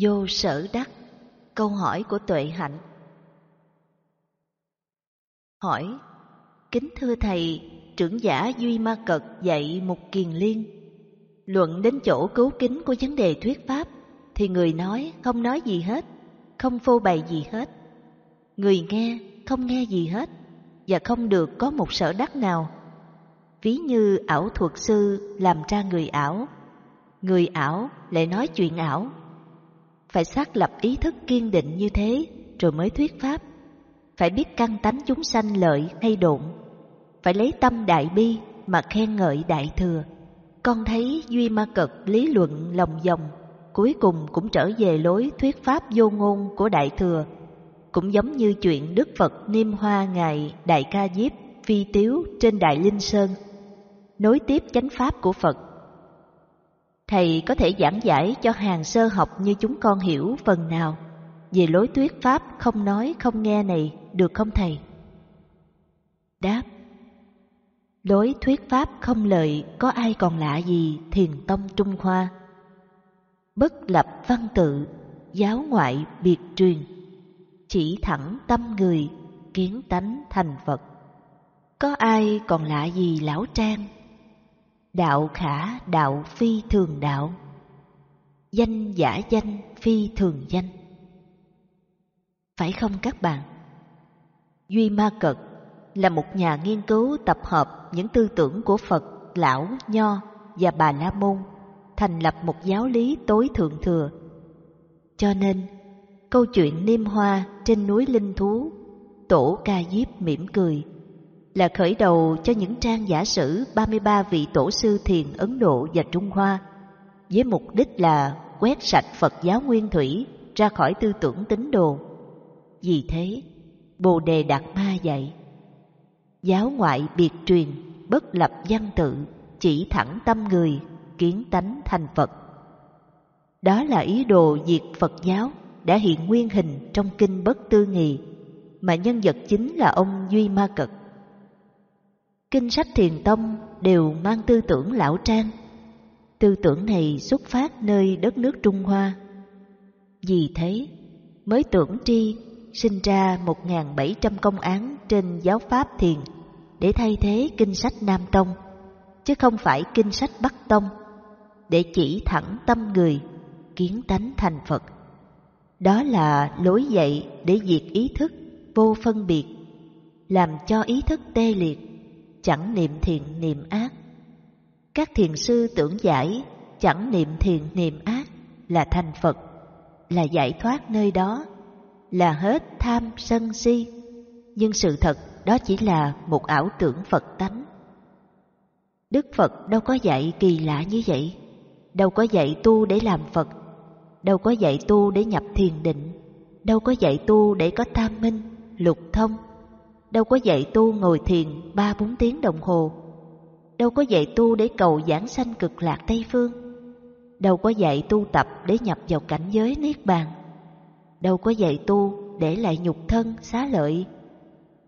Vô sở đắc Câu hỏi của tuệ hạnh Hỏi Kính thưa Thầy Trưởng giả Duy Ma Cật dạy một kiền liên Luận đến chỗ cứu kính của vấn đề thuyết pháp Thì người nói không nói gì hết Không phô bày gì hết Người nghe không nghe gì hết Và không được có một sở đắc nào Ví như ảo thuật sư làm ra người ảo Người ảo lại nói chuyện ảo phải xác lập ý thức kiên định như thế rồi mới thuyết pháp phải biết căn tánh chúng sanh lợi hay độn phải lấy tâm đại bi mà khen ngợi đại thừa con thấy duy ma cật lý luận lòng vòng cuối cùng cũng trở về lối thuyết pháp vô ngôn của đại thừa cũng giống như chuyện đức phật niêm hoa ngài đại ca diếp phi tiếu trên đại linh sơn nối tiếp chánh pháp của phật Thầy có thể giảng giải cho hàng sơ học như chúng con hiểu phần nào về lối thuyết pháp không nói không nghe này được không thầy? Đáp Lối thuyết pháp không lợi có ai còn lạ gì thiền tông Trung Hoa? Bất lập văn tự, giáo ngoại biệt truyền, chỉ thẳng tâm người, kiến tánh thành Phật. Có ai còn lạ gì lão trang đạo khả đạo phi thường đạo danh giả danh phi thường danh phải không các bạn duy ma cật là một nhà nghiên cứu tập hợp những tư tưởng của phật lão nho và bà la môn thành lập một giáo lý tối thượng thừa cho nên câu chuyện niêm hoa trên núi linh thú tổ ca diếp mỉm cười là khởi đầu cho những trang giả sử 33 vị tổ sư thiền Ấn Độ và Trung Hoa với mục đích là quét sạch Phật giáo nguyên thủy ra khỏi tư tưởng tín đồ. Vì thế, Bồ Đề Đạt Ma dạy Giáo ngoại biệt truyền, bất lập văn tự, chỉ thẳng tâm người, kiến tánh thành Phật. Đó là ý đồ diệt Phật giáo đã hiện nguyên hình trong kinh Bất Tư Nghì mà nhân vật chính là ông Duy Ma Cật Kinh sách thiền tông đều mang tư tưởng lão trang. Tư tưởng này xuất phát nơi đất nước Trung Hoa. Vì thế, mới tưởng tri sinh ra một bảy trăm công án trên giáo pháp thiền để thay thế kinh sách Nam Tông, chứ không phải kinh sách Bắc Tông, để chỉ thẳng tâm người, kiến tánh thành Phật. Đó là lối dạy để diệt ý thức vô phân biệt, làm cho ý thức tê liệt chẳng niệm thiện niệm ác. Các thiền sư tưởng giải chẳng niệm thiện niệm ác là thành Phật, là giải thoát nơi đó, là hết tham sân si. Nhưng sự thật đó chỉ là một ảo tưởng Phật tánh. Đức Phật đâu có dạy kỳ lạ như vậy, đâu có dạy tu để làm Phật, đâu có dạy tu để nhập thiền định, đâu có dạy tu để có tam minh, lục thông, đâu có dạy tu ngồi thiền ba bốn tiếng đồng hồ, đâu có dạy tu để cầu giảng sanh cực lạc Tây Phương, đâu có dạy tu tập để nhập vào cảnh giới Niết Bàn, đâu có dạy tu để lại nhục thân xá lợi,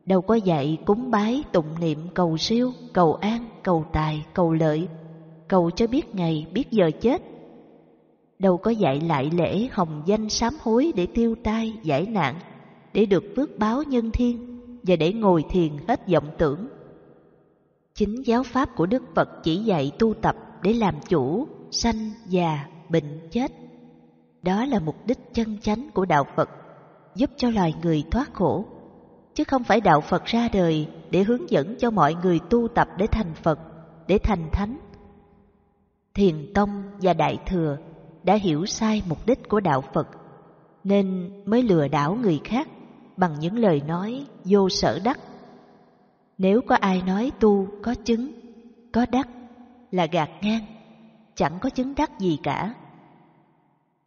đâu có dạy cúng bái tụng niệm cầu siêu, cầu an, cầu tài, cầu lợi, cầu cho biết ngày, biết giờ chết, đâu có dạy lại lễ hồng danh sám hối để tiêu tai giải nạn để được phước báo nhân thiên và để ngồi thiền hết vọng tưởng. Chính giáo pháp của Đức Phật chỉ dạy tu tập để làm chủ sanh già bệnh chết. Đó là mục đích chân chánh của đạo Phật, giúp cho loài người thoát khổ, chứ không phải đạo Phật ra đời để hướng dẫn cho mọi người tu tập để thành Phật, để thành thánh. Thiền tông và đại thừa đã hiểu sai mục đích của đạo Phật nên mới lừa đảo người khác bằng những lời nói vô sở đắc. Nếu có ai nói tu có chứng, có đắc là gạt ngang, chẳng có chứng đắc gì cả.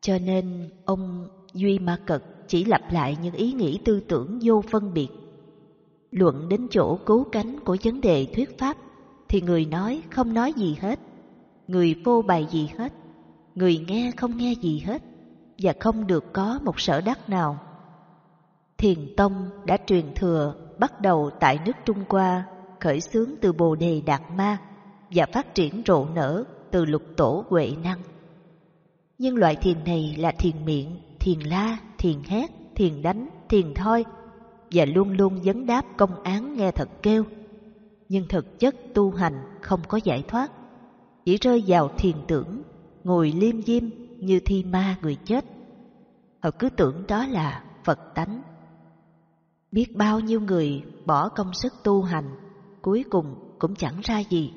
Cho nên ông Duy Ma Cật chỉ lặp lại những ý nghĩ tư tưởng vô phân biệt. Luận đến chỗ cứu cánh của vấn đề thuyết pháp thì người nói không nói gì hết, người vô bày gì hết, người nghe không nghe gì hết và không được có một sở đắc nào Thiền Tông đã truyền thừa bắt đầu tại nước Trung Hoa, khởi xướng từ Bồ Đề Đạt Ma và phát triển rộ nở từ lục tổ Huệ Năng. Nhưng loại thiền này là thiền miệng, thiền la, thiền hét, thiền đánh, thiền thoi và luôn luôn vấn đáp công án nghe thật kêu. Nhưng thực chất tu hành không có giải thoát, chỉ rơi vào thiền tưởng, ngồi liêm diêm như thi ma người chết. Họ cứ tưởng đó là Phật tánh Biết bao nhiêu người bỏ công sức tu hành, cuối cùng cũng chẳng ra gì,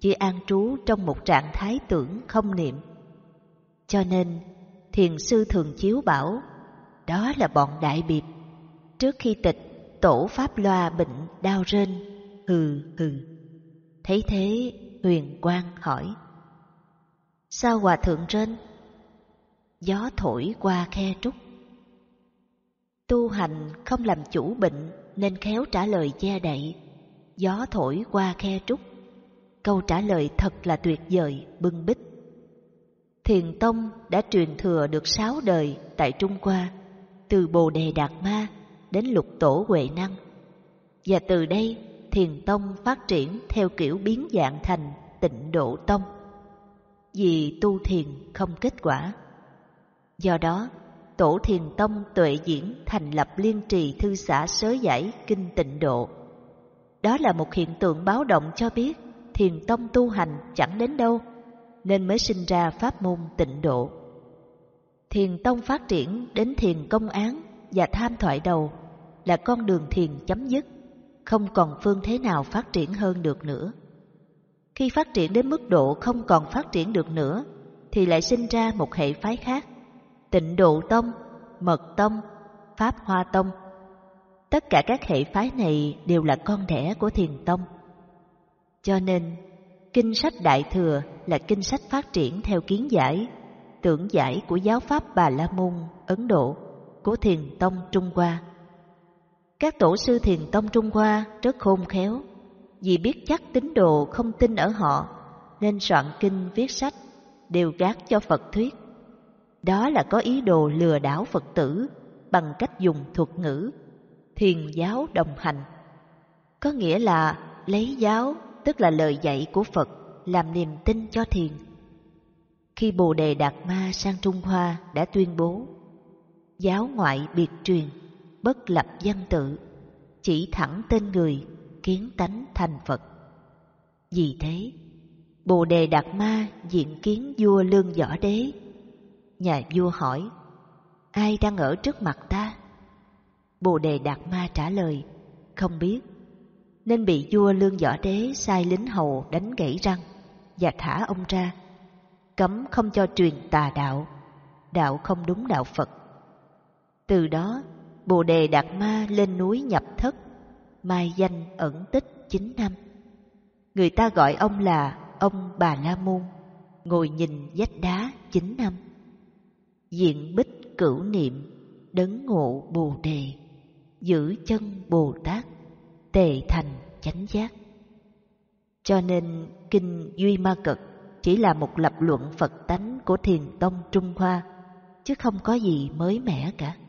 chỉ an trú trong một trạng thái tưởng không niệm. Cho nên, thiền sư thường chiếu bảo, đó là bọn đại biệt. Trước khi tịch, tổ pháp loa bệnh đau rên, hừ hừ. Thấy thế, huyền quang hỏi, sao hòa thượng rên? Gió thổi qua khe trúc, Tu hành không làm chủ bệnh nên khéo trả lời che đậy. Gió thổi qua khe trúc. Câu trả lời thật là tuyệt vời, bưng bích. Thiền Tông đã truyền thừa được sáu đời tại Trung Hoa, từ Bồ Đề Đạt Ma đến Lục Tổ Huệ Năng. Và từ đây, Thiền Tông phát triển theo kiểu biến dạng thành tịnh độ tông. Vì tu thiền không kết quả. Do đó, Tổ Thiền Tông Tuệ Diễn thành lập liên trì thư xã sớ giải Kinh Tịnh Độ. Đó là một hiện tượng báo động cho biết Thiền Tông tu hành chẳng đến đâu, nên mới sinh ra pháp môn tịnh độ. Thiền Tông phát triển đến thiền công án và tham thoại đầu là con đường thiền chấm dứt, không còn phương thế nào phát triển hơn được nữa. Khi phát triển đến mức độ không còn phát triển được nữa, thì lại sinh ra một hệ phái khác – tịnh độ tông, mật tông, pháp hoa tông. Tất cả các hệ phái này đều là con đẻ của thiền tông. Cho nên, kinh sách Đại Thừa là kinh sách phát triển theo kiến giải, tưởng giải của giáo pháp Bà La Môn, Ấn Độ, của thiền tông Trung Hoa. Các tổ sư thiền tông Trung Hoa rất khôn khéo, vì biết chắc tín đồ không tin ở họ, nên soạn kinh viết sách đều gác cho Phật thuyết đó là có ý đồ lừa đảo Phật tử bằng cách dùng thuật ngữ thiền giáo đồng hành. Có nghĩa là lấy giáo, tức là lời dạy của Phật, làm niềm tin cho thiền. Khi Bồ Đề Đạt Ma sang Trung Hoa đã tuyên bố giáo ngoại biệt truyền, bất lập dân tự, chỉ thẳng tên người, kiến tánh thành Phật. Vì thế, Bồ Đề Đạt Ma diện kiến vua Lương Võ Đế Nhà vua hỏi, ai đang ở trước mặt ta? Bồ đề Đạt Ma trả lời, không biết. Nên bị vua lương võ đế sai lính hầu đánh gãy răng và thả ông ra. Cấm không cho truyền tà đạo, đạo không đúng đạo Phật. Từ đó, Bồ đề Đạt Ma lên núi nhập thất, mai danh ẩn tích chín năm. Người ta gọi ông là ông Bà La Môn, ngồi nhìn vách đá chín năm diện bích cửu niệm đấng ngộ bồ đề giữ chân bồ tát tề thành chánh giác cho nên kinh duy ma cật chỉ là một lập luận phật tánh của thiền tông trung hoa chứ không có gì mới mẻ cả